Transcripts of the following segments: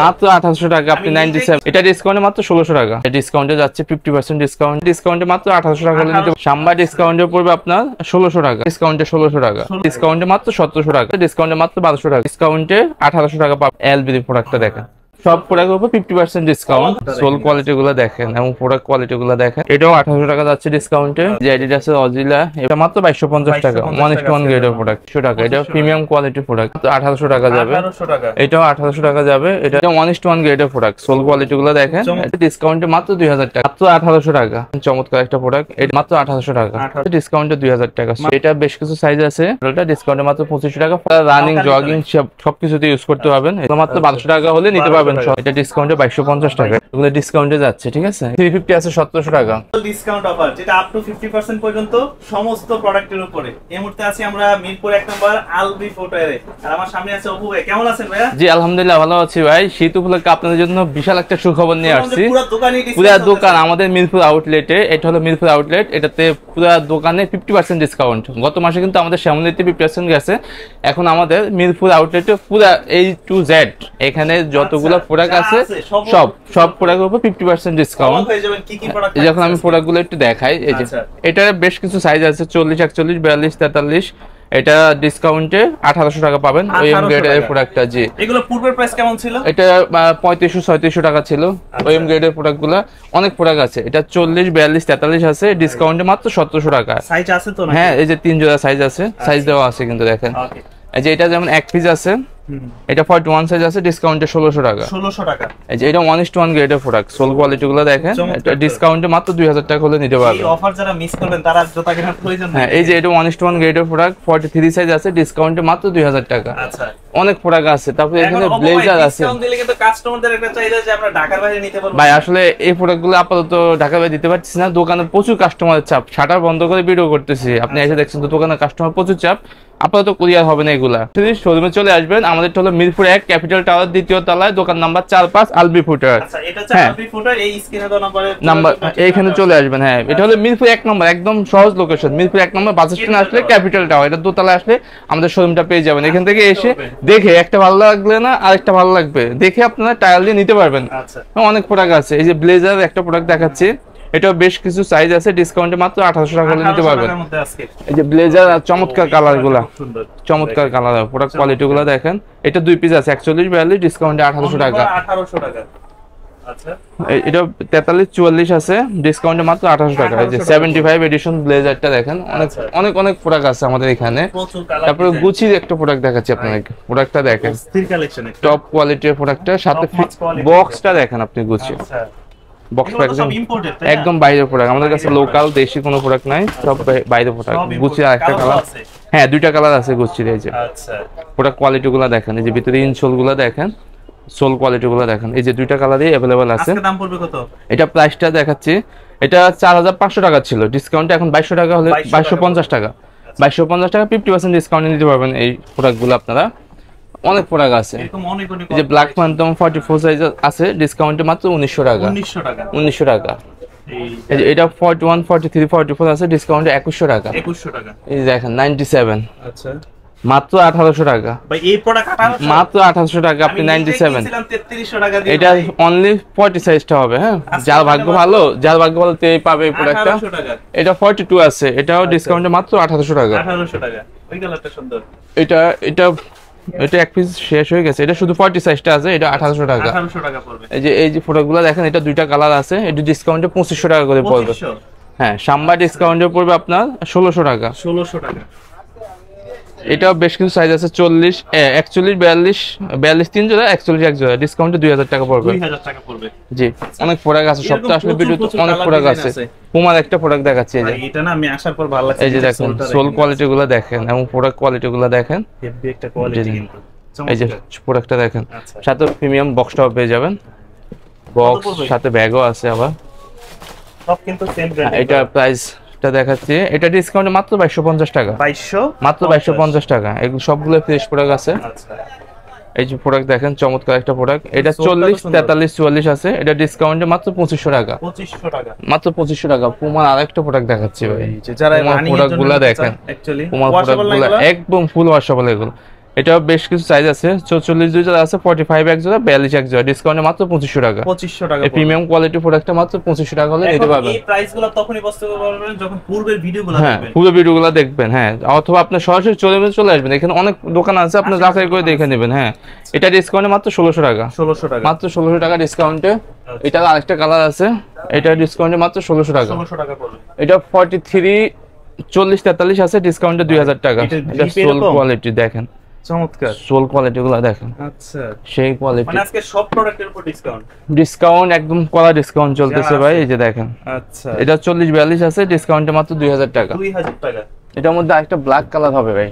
মাত্র আঠাশশো টাকা আপনি নাইনটি সেভেন এটা ডিসকাউন্টে মাত্র ষোলোশো টাকা ডিসকাউন্টে যাচ্ছে ফিফটি পার্সেন্ট ডিসকাউন্ট ডিসকাউন্টে মাত্র আঠাশশো টাকা নিতে সাম্বা ডিসকাউন্টে পড়বে আপনার ষোলোশো টাকা ডিসকাউন্টে ষোলোশো টাকা ডিসকাউন্টে মাত্র সতেরোশো টাকা ডিসকাউন্টে মাত্র বারোশো টাকা ডিসকাউন্টে আঠারোশো টাকা পাবেন এলবিডি প্রোডাক্টটা দেখা সব প্রোডাক্টের উপর fifty percent discount sole quality গুলো দেখেন এবং প্রোডাক্ট কোয়ালিটি গুলো দেখেন এটাও টাকা যাচ্ছে ডিসকাউন্টে যে অজিলা এটা মাত্র বাইশশো পঞ্চাশ টাকা ওয়ান ওয়ান গ্রেডের প্রোডাক্ট একশো টাকা এটা প্রিমিয়াম কোয়ালিটি প্রোডাক্ট আঠারোশো টাকা যাবে এটাও আঠারোশো টাকা যাবে এটা ওয়ান ওয়ান গ্রেডের প্রোডাক্ট সোল কোয়ালিটি গুলো দেখেন ডিসকাউন্টে মাত্র দুই হাজার টাকা মাত্র আঠারোশো টাকা চমৎকার একটা প্রোডাক্ট এটা মাত্র আঠারোশো টাকা ডিসকাউন্টে দুই হাজার টাকা এটা বেশ কিছু সাইজ আছে এটা ডিসকাউন্টে মাত্র পঁচিশশো টাকা রানিং জগিং সবকিছুতে ইউজ করতে পারবেন মাত্র আচ্ছা। বারোশো টাকা হলে নিতে পারবেন পাবেন এটা ডিসকাউন্টে 2250 টাকা এগুলো ডিসকাউন্টে যাচ্ছে ঠিক আছে 350 আছে 1700 টাকা ডিসকাউন্ট অফার যেটা আপ টু 50% পর্যন্ত সমস্ত প্রোডাক্টের উপরে এই মুহূর্তে আছি আমরা মিরপুর নম্বর আলবি আর আমার সামনে আছে অপু ভাই কেমন আছেন ভাই জি আলহামদুলিল্লাহ ভালো আছি ভাই শীত উপলক্ষে আপনাদের জন্য বিশাল একটা সুখবর নিয়ে আসছি পুরো দোকান আমাদের মিরপুর আউটলেটে এটা হলো মিরপুর আউটলেট এটাতে পুরো দোকানে 50% ডিসকাউন্ট গত মাসে কিন্তু আমাদের শ্যামলিতে 50% গেছে এখন আমাদের মিরপুর আউটলেটে পুরো এই টু জেড এখানে যতগুলো প্রোডাক্ট আছে সব সব প্রোডাক্টের উপর ফিফটি পার্সেন্ট ডিসকাউন্ট যখন আমি প্রোডাক্টগুলো একটু দেখাই এই যে আচ্ছা। এটার বেশ কিছু সাইজ আছে চল্লিশ একচল্লিশ বিয়াল্লিশ তেতাল্লিশ এটা ডিসকাউন্টে আঠারোশো টাকা পাবেন ওএম গ্রেডের প্রোডাক্টটা জি এগুলো পূর্বের প্রাইস কেমন ছিল এটা পঁয়ত্রিশশো ছয়ত্রিশশো টাকা ছিল ওএম গ্রেডের প্রোডাক্টগুলো অনেক প্রোডাক্ট আছে এটা চল্লিশ বিয়াল্লিশ তেতাল্লিশ আছে ডিসকাউন্টে আচ্ছা। মাত্র সতেরোশো টাকা সাইজ আছে তো হ্যাঁ এই যে তিন জোড়া সাইজ আছে সাইজ আচ্ছা। দেওয়া আছে কিন্তু দেখেন এই যে এটা যেমন এক পিস আছে এটা ফর্ট ওয়ান সাইজ আছে ডিসকাউন্টে ষোলোশো টাকা ষোলোশো টাকা এই যে এটা ওয়ান ইস টু ওয়ান গ্রেডের প্রোডাক্ট সোল কোয়ালিটি গুলো দেখেন ডিসকাউন্টে মাত্র দুই হাজার টাকা হলে নিতে পারবেন অফার যারা মিস করবেন তারা জোতা কেনার প্রয়োজন হ্যাঁ এই যে এটা ওয়ান ইস টু ওয়ান গ্রেডের প্রোডাক্ট ফর্টি থ্রি সাইজ আছে ডিসকাউন্টে মাত্র দুই হাজার টাকা আচ্ছা অনেক প্রোডাক্ট আছে তারপরে এখানে ব্লেজার আছে ভাই আসলে এই প্রোডাক্ট গুলো আপাতত ঢাকা বাইরে দিতে পারছি না দোকানে প্রচুর কাস্টমারের চাপ শাটার বন্ধ করে ভিডিও করতেছি আপনি এসে দেখছেন তো দোকানে কাস্টমার প্রচুর চাপ আপাতত কুরিয়ার হবে না এগুলা যদি শোরুমে চলে আসবেন আমাদের হলো মিরপুর এক ক্যাপিটাল টাওয়ার দ্বিতীয় তলায় দোকান নাম্বার চার পাঁচ আচ্ছা, হ্যাঁ। আলবি ফুটার নাম্বার হ্যাঁ, এইখানে চলে আসবেন হ্যাঁ এটা হলো মিরপুর এক নম্বর একদম সহজ লোকেশন মিরপুর এক নম্বর বাস স্ট্যান্ড আসলে ক্যাপিটাল টাওয়ার এটা দোতলায় আসলে আমাদের শোরুমটা পেয়ে যাবেন এখান থেকে আচ্ছা, এসে দেখে একটা ভালো লাগলে না আর একটা ভালো লাগবে দেখে আপনারা টায়ার দিয়ে নিতে পারবেন আচ্ছা। অনেক প্রোডাক্ট আছে এই যে ব্লেজার একটা প্রোডাক্ট দেখাচ্ছে এটাও বেশ কিছু সাইজ আছে ডিসকাউন্টে মাত্র আঠারোশো টাকা নিতে পারবেন এই যে ব্লেজার আর চমৎকার কালার গুলা চমৎকার কালার প্রোডাক্ট কোয়ালিটি দেখেন এটা দুই পিস আছে একচল্লিশ বিয়াল্লিশ ডিসকাউন্টে আঠারোশো টাকা আচ্ছা। এটা তেতাল্লিশ চুয়াল্লিশ আছে ডিসকাউন্টে মাত্র আঠাশো টাকা এই যে সেভেন্টি ফাইভ এডিশন ব্লেজারটা দেখেন অনেক আচ্ছা। অনেক অনেক প্রোডাক্ট আছে আমাদের এখানে তারপরে গুচির একটা প্রোডাক্ট দেখাচ্ছি আপনাদের প্রোডাক্টটা দেখেন টপ কোয়ালিটির প্রোডাক্টটা সাথে বক্সটা দেখেন আপনি গুচি বক্স একদম বাইরের প্রোডাক্ট আমাদের কাছে লোকাল দেশি কোনো প্রোডাক্ট নাই সব বাইরের প্রোডাক্ট গুচির কালার হ্যাঁ দুইটা কালার আছে গুচির এই যে প্রোডাক্ট আচ্ছা। দেখেন এই যে ভিতরে দেখেন সোল দেখেন এই যে দুইটা কালারই অ্যাভেলেবেল আছে এটা প্রাইসটা দেখাচ্ছি এটা 4500 টাকা ছিল ডিসকাউন্ট এখন 2200 টাকা হলে পঞ্চাশ টাকা পঞ্চাশ টাকা 50% ডিসকাউন্টে নিতে পারবেন এই গুলো আপনারা অনেক প্রোডাক্ট আছে যে ব্ল্যাক ফ্যান্টম 44 সাইজ আছে ডিসকাউন্টে মাত্র 1900 টাকা 1900 টাকা 1900 টাকা এই এটা 41 43 44 আছে ডিসকাউন্টে 2100 টাকা 2100 টাকা এই দেখেন 97 আচ্ছা মাত্র 1800 টাকা ভাই এই প্রোডাক্ট 1800 মাত্র 1800 টাকা আপনি 97 3300 টাকা দিয়ে এটা অনলি 40 সাইজটা হবে হ্যাঁ আচ্ছা, যার ভাগ্য ভালো যার ভাগ্য ভালো তেই পাবে এই প্রোডাক্টটা 1800 টাকা এটা 42 আছে এটাও ডিসকাউন্টে আচ্ছা। মাত্র 1800 টাকা 1800 টাকা ওই কালারটা সুন্দর এটা এটা এটা এক পিস শেষ হয়ে গেছে এটা শুধু 40 সাইজটা আছে এটা 1800 টাকা 1800 টাকা পড়বে এই যে এই যে ফটোগুলো দেখেন এটা দুইটা কালার আছে এটা ডিসকাউন্টে 2500 টাকা করে পড়বে হ্যাঁ সাম্বা ডিসকাউন্টে পড়বে আপনার 1600 টাকা 1600 টাকা এটাও বেশ কিছু সাইজ আছে চল্লিশ একচল্লিশ বিয়াল্লিশ বিয়াল্লিশ তিন জোড়া একচল্লিশ এক জোড়া ডিসকাউন্টে দুই হাজার টাকা পড়বে জি অনেক প্রোডাক্ট আছে সপ্তাহ আসলে ভিডিও অনেক প্রোডাক্ট আছে পুমার একটা প্রোডাক্ট দেখাচ্ছি এই যে এটা না আমি আসার পর ভালো লাগছে এই যে দেখেন সোল কোয়ালিটি গুলো দেখেন এবং প্রোডাক্ট কোয়ালিটি গুলো দেখেন এই যে প্রোডাক্টটা দেখেন আচ্ছা। সাথে প্রিমিয়াম বক্সটাও পেয়ে যাবেন বক্স সাথে ব্যাগও আছে আবার সব কিন্তু সেম ব্র্যান্ড এটা প্রাইস এটা দেখাচ্ছি এটা ডিসকাউন্টে মাত্র বাইশশো টাকা বাইশশো মাত্র বাইশশো টাকা এগুলো সবগুলো ফ্রেশ প্রোডাক্ট আছে আচ্ছা। এই যে প্রোডাক্ট দেখেন চমৎকার একটা প্রোডাক্ট এটা চল্লিশ তেতাল্লিশ চুয়াল্লিশ আছে এটা ডিসকাউন্টে মাত্র পঁচিশশো টাকা পঁচিশশো টাকা মাত্র পঁচিশশো টাকা পুমার আরেকটা প্রোডাক্ট দেখাচ্ছি ভাই যারা প্রোডাক্ট গুলা দেখেন পুমার প্রোডাক্ট গুলা একদম ফুল ওয়াশেবল এগুলো এটাও বেশ কিছু সাইজ আছে চল্লিশ দুই জোড়া আছে ফর্টি ফাইভ এক জোড়া বিয়াল্লিশ এক জোড়া ডিসকাউন্টে মাত্র পঁচিশশো টাকা পঁচিশশো টাকা প্রিমিয়াম কোয়ালিটি প্রোডাক্টটা মাত্র পঁচিশশো টাকা হলে নিতে পারবেন প্রাইসগুলো তখনই বুঝতে পারবেন যখন পূর্বের ভিডিওগুলো হ্যাঁ, দেখবেন হ্যাঁ পূর্বের ভিডিওগুলো দেখবেন হ্যাঁ অথবা আপনি সরাসরি চলে চলে আসবেন এখানে অনেক দোকান আছে আপনি যাচাই করে দেখে নেবেন হ্যাঁ এটা ডিসকাউন্টে মাত্র ষোলোশো টাকা ষোলোশো টাকা মাত্র ষোলোশো টাকা ডিসকাউন্টে আচ্ছা। এটা আরেকটা কালার আছে এটা ডিসকাউন্টে মাত্র ষোলোশো টাকা ষোলোশো টাকা পড়বে এটা ফর্টি থ্রি চল্লিশ তেতাল্লিশ আছে ডিসকাউন্টে দুই হাজার আচ্ছা, টাকা এটা সোল কোয়ালিটি দেখেন আচ্ছা। সেই কোয়ালিটি ডিসকাউন্ট মানে একদম ডিসকাউন্ট চলতেছে ভাই এই যে দেখেন আচ্ছা। এটা আছে মাত্র টাকা এটার মধ্যে একটা ব্ল্যাক কালার হবে ভাই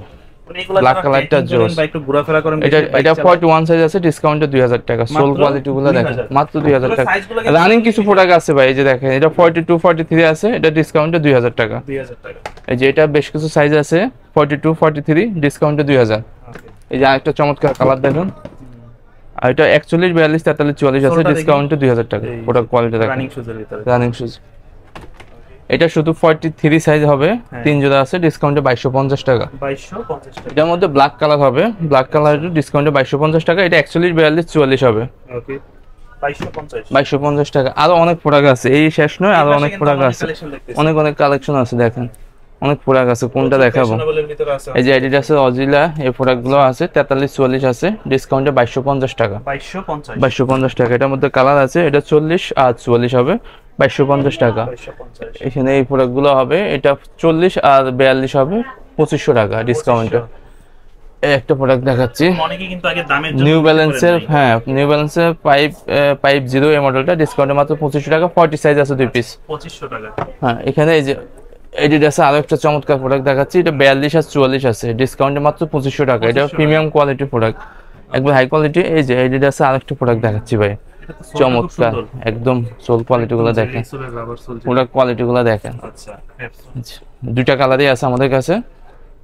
ব্ল্যাক মানে এটা সাইজ আছে টাকা সোল মাত্র টাকা রানিং কিছু প্রোডাক্ট আছে ভাই এই যে দেখেন এটা 42 থ্রি আছে এটা ডিসকাউন্টে 2000 টাকা টাকা এই যে এটা বেশ কিছু সাইজ আছে 42 43 ডিসকাউন্টে হাজার এই যে আরেকটা চমৎকার কালার দেখুন আর এটা একচল্লিশ বিয়াল্লিশ তেতাল্লিশ চুয়াল্লিশ আছে ডিসকাউন্ট দুই হাজার টাকা প্রোডাক্ট কোয়ালিটি থাকে রানিং শুজ এটা শুধু ফর্টি থ্রি সাইজ হবে হ্যাঁ। তিন জোড়া আছে ডিসকাউন্টে বাইশশো পঞ্চাশ টাকা এটার মধ্যে ব্ল্যাক কালার হবে ব্ল্যাক কালার ডিসকাউন্টে বাইশশো পঞ্চাশ টাকা এটা একচল্লিশ বিয়াল্লিশ চুয়াল্লিশ হবে বাইশশো পঞ্চাশ টাকা আরো অনেক প্রোডাক্ট আছে এই শেষ নয় আরো অনেক প্রোডাক্ট আছে অনেক অনেক কালেকশন আছে দেখেন অনেক প্রোডাক্ট আছে কোনটা দেখাবো এই যে অ্যাডিডাস অজিলা এই প্রোডাক্টগুলো আছে তেতাল্লিশ চুয়াল্লিশ আছে ডিসকাউন্টে বাইশশো পঞ্চাশ টাকা বাইশশো পঞ্চাশ টাকা এটার মধ্যে কালার আছে এটা চল্লিশ আর চুয়াল্লিশ হবে বাইশশো পঞ্চাশ টাকা হ্যাঁ, এখানে এই প্রোডাক্টগুলো হবে এটা চল্লিশ আর বিয়াল্লিশ হবে পঁচিশশো টাকা ডিসকাউন্টে একটা প্রোডাক্ট দেখাচ্ছি নিউ ব্যালেন্সের হ্যাঁ নিউ ব্যালেন্সের পাইপ পাইপ জিরো এই মডেলটা ডিসকাউন্টে মাত্র পঁচিশশো টাকা ফর্টি সাইজ আছে দুই পিস পঁচিশশো টাকা হ্যাঁ এখানে এই যে আছে আরো একটা চমৎকার প্রোডাক্ট দেখাচ্ছি এটা বিয়াল্লিশ আর চুয়াল্লিশ আছে ডিসকাউন্টে মাত্র পঁচিশশো টাকা এটা প্রিমিয়াম কোয়ালিটির প্রোডাক্ট একবার হাই কোয়ালিটি এই যে এডিডাসে আরো একটা প্রোডাক্ট দেখাচ্ছি ভাই চমৎকার একদম সোল কোয়ালিটিগুলো দেখেন প্রোডাক্ট কোয়ালিটি গুলো দেখেন আচ্ছা, আচ্ছা, দুটা কালারই আছে আমাদের কাছে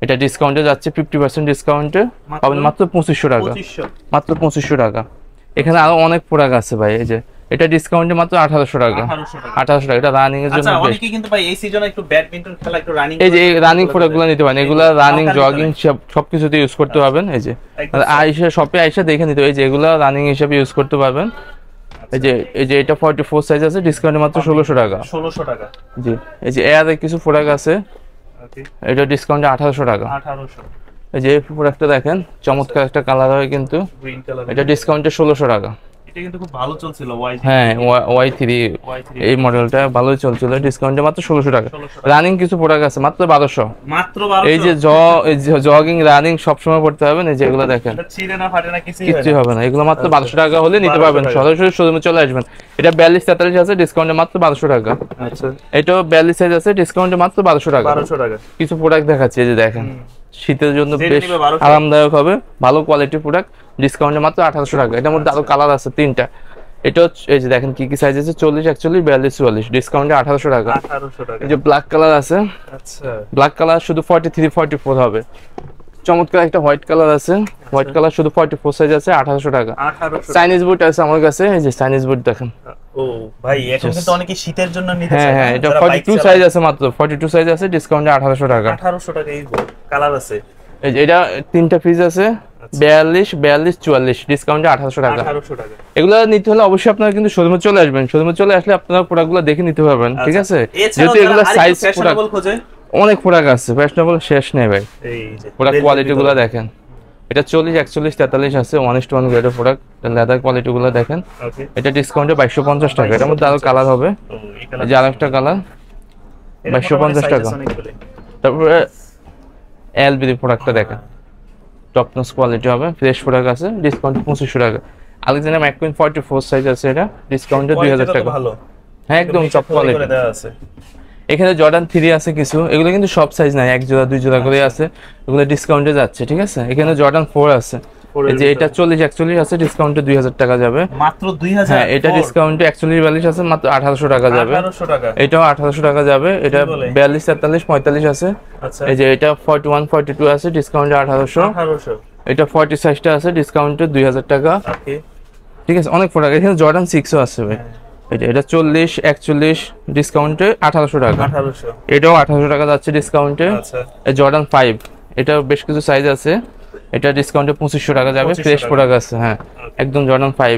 এটা ডিসকাউন্টে যাচ্ছে ফিফটি পার্সেন্ট ডিসকাউন্টে পাবেন মাত্র পঁচিশশো টাকা মাত্র পঁচিশশো টাকা এখানে আরো অনেক প্রোডাক্ট আছে ভাই এই যে এটা ডিসকাউন্টে মাত্র 1800 টাকা 1800 টাকা এটা রানিং এর জন্য আচ্ছা অনেকে কিন্তু ভাই এই সিজনে একটু ব্যাডমিন্টন খেলা একটু রানিং এই যে রানিং ফটোগুলো নিতে পারেন এগুলো রানিং জগিং সবকিছুতে ইউজ করতে পারবেন এই যে আইসা আচ্ছা। শপে আইসা দেখে নিতে এই যে এগুলো রানিং হিসেবে ইউজ করতে পারবেন এই যে এই যে এটা 44 সাইজ আছে ডিসকাউন্টে মাত্র 1600 টাকা 1600 টাকা জি এই যে এর কিছু প্রোডাক্ট আছে এটা ডিসকাউন্টে 1800 টাকা 1800 এই যে প্রোডাক্টটা দেখেন চমৎকার একটা কালার হয় কিন্তু এটা ডিসকাউন্টে 1600 টাকা হ্যাঁ ওয়াই থ্রি এই মডেলটা ভালোই ডিসকাউন্টে মাত্র ষোলোশো টাকা রানিং কিছু প্রোডাক্ট আছে মাত্র বারোশো এই যে জগিং রানিং সবসময় হবে না দেখেন হবে না এগুলো মাত্র বারোশো টাকা হলে নিতে পারবেন চলে আসবেন এটা আছে মাত্র বারোশো টাকা সাইজ আচ্ছা। আছে ডিসকাউন্টে মাত্র বারোশো টাকা কিছু প্রোডাক্ট দেখাচ্ছে এই যে দেখেন শীতের জন্য বেশ আরামদায়ক হবে ভালো কোয়ালিটির প্রোডাক্ট ডিসকাউন্টে মাত্র আঠারোশো টাকা এটার মধ্যে আরো কালার আছে তিনটা এটা এই যে দেখেন কি কি সাইজ আছে চল্লিশ একচল্লিশ বিয়াল্লিশ চুয়াল্লিশ ডিসকাউন্টে আঠারোশো টাকা এই যে ব্ল্যাক কালার আছে ব্ল্যাক আচ্ছা। কালার শুধু ফর্টি থ্রি ফর্টি ফোর হবে চমৎকার একটা হোয়াইট কালার আছে হোয়াইট আচ্ছা। কালার শুধু ফর্টি ফোর সাইজ আছে আঠারোশো টাকা চাইনিজ বুট আছে আমার কাছে এই যে চাইনিজ বুট দেখেন ও ভাই এখন কিন্তু শীতের জন্য নিতে হ্যাঁ হ্যাঁ এটা ফর্টি টু সাইজ আছে মাত্র ফর্টি টু সাইজ আছে ডিসকাউন্টে আঠারোশো টাকা আঠারোশো টাকা এই বুট কালার আছে এই যে এটা তিনটা পিস আছে 42 42 44 ডিসকাউন্টে 1800 টাকা 1800 টাকা এগুলো নিতে হলে অবশ্যই আপনারা কিন্তু শোরুমে চলে আসবেন শোরুমে চলে আসলে আপনারা প্রোডাক্টগুলো দেখে নিতে পারবেন ঠিক আচ্ছা। আছে যেহেতু এগুলো সাইজ খোঁজে অনেক প্রোডাক্ট আছে ফ্যাশনেবল শেষ নেই ভাই এই যে প্রোডাক্ট কোয়ালিটিগুলো দেখেন এটা 40 41 43 আছে 1 ইস টু 1 গ্রেডের প্রোডাক্ট লেদার কোয়ালিটিগুলো দেখেন এটা ডিসকাউন্টে 2250 টাকা এটার মধ্যে আরো কালার হবে এই যে আরেকটা কালার পঞ্চাশ টাকা তারপরে এলবিডি প্রোডাক্টটা দেখা টপনস কোয়ালিটি হবে ফ্রেশ প্রোডাক্ট আছে ডিসকাউন্ট পঁচিশশো টাকা Alexander McQueen forty four size আছে এটা ডিসকাউন্টে দুই হাজার টাকা ভালো হ্যাঁ একদম টপ কোয়ালিটি আছে এখানে জর্ডান থ্রি আছে কিছু এগুলো কিন্তু সব সাইজ নাই এক জোড়া দুই জোড়া করে আছে এগুলো ডিসকাউন্টে যাচ্ছে ঠিক আছে এখানে জর্ডান ফোর আছে এই যে এটা 40 41 আছে ডিসকাউন্টে 2000 টাকা যাবে মাত্র 2000 হ্যাঁ এটা ডিসকাউন্টে 41 42 আছে মাত্র 1800 টাকা যাবে 1800 টাকা এটাও 1800 টাকা যাবে এটা 42 43 45 আছে আচ্ছা এই যে এটা 41 42 আছে ডিসকাউন্টে 1800 1800 এটা 46 টা আছে ডিসকাউন্টে 2000 টাকা ওকে ঠিক আছে অনেক প্রোডাক্ট এখানে জর্ডান 6 ও আছে ভাই হ্যাঁ। এটা এটা চল্লিশ একচল্লিশ ডিসকাউন্টে আঠারোশো টাকা এটাও আঠারোশো টাকা যাচ্ছে ডিসকাউন্টে আচ্ছা। এই জর্ডান ফাইভ এটা বেশ কিছু সাইজ আছে এটা ডিসকাউন্টে পঁচিশশো টাকা যাবে ফ্রেশ প্রোডাক্ট আছে হ্যাঁ আচ্ছা। একদম জর্ডান ফাইভ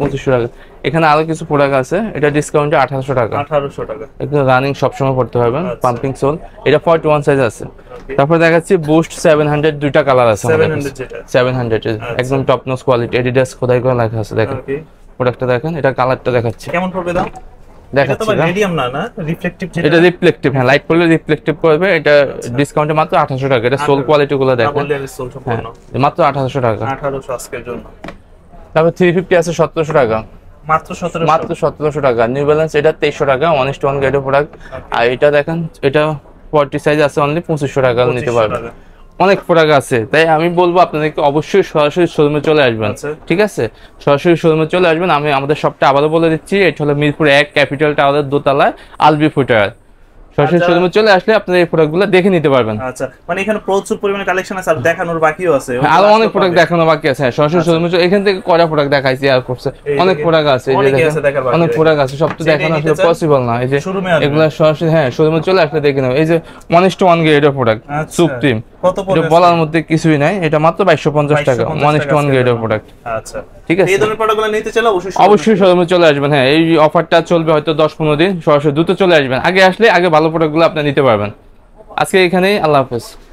পঁচিশশো টাকা এখানে আরো কিছু প্রোডাক্ট আছে এটা ডিসকাউন্টে আঠারোশো টাকা আঠারোশো একদম রানিং সবসময় পড়তে পারবেন পাম্পিং সোল এটা ফর্টি ওয়ান সাইজ আছে তারপর দেখাচ্ছি বুস্ট সেভেন হান্ড্রেড দুইটা কালার আছে সেভেন হান্ড্রেড আচ্ছা। একদম টপনস কোয়ালিটি এডিডাস খোদাই করে লেখা আছে দেখেন প্রোডাক্টটা দেখেন এটা কালারটা দেখাচ্ছে কেমন পড়বে দাম এটা হ্যাঁ লাইট পড়লে করবে এটা আচ্ছা। টাকা এটা সোল কোয়ালিটি গুলো দেখেন হ্যাঁ, মাত্র টাকা আছে টাকা মাত্র টাকা নিউ ব্যালেন্স এটা 2300 টাকা ওয়ান আচ্ছা। প্রোডাক্ট আর এটা দেখেন এটা সাইজ আছে অনলি টাকা নিতে পারবে অনেক প্রোডাক্ট আছে তাই আমি বলবো আপনাদেরকে অবশ্যই সরাসরি শোরুমে চলে আসবেন আচ্ছা। ঠিক আছে সরাসরি শোরুমে চলে আসবেন আমি আমাদের সবটা আবারও বলে দিচ্ছি এটা হলো মিরপুর এক ক্যাপিটাল টাওয়ারের দোতলায় আলবি ফুটার সরাসরি আচ্ছা। শোরুমে চলে আসলে আপনারা এই প্রোডাক্টগুলো দেখে নিতে পারবেন আচ্ছা মানে এখানে প্রচুর পরিমাণে কালেকশন আছে আর দেখানোর বাকিও আছে হ্যাঁ, আর অনেক প্রোডাক্ট দেখানো বাকি আছে হ্যাঁ, সরাসরি আচ্ছা। শোরুমে এখান থেকে কয়টা প্রোডাক্ট দেখাইছি আর করছে অনেক প্রোডাক্ট আছে অনেক প্রোডাক্ট আছে সব তো দেখানো আসলে পসিবল না এই যে এগুলো সরাসরি হ্যাঁ শোরুমে চলে আসলে দেখে নেব এই যে ওয়ান ইস টু ওয়ান গ্রেডের প্রোডাক্ট সুপ্রিম বলার মধ্যে কিছুই নাই এটা মাত্র টাকা প্রোডাক্ট আচ্ছা। ঠিক আছে অবশ্যই চলে আসবেন হ্যাঁ এই অফারটা চলবে হয়তো দিন সরাসরি চলে আসবেন আগে আসলে আগে ভালো আপনি নিতে পারবেন আজকে এখানেই আল্লাহ হাফেজ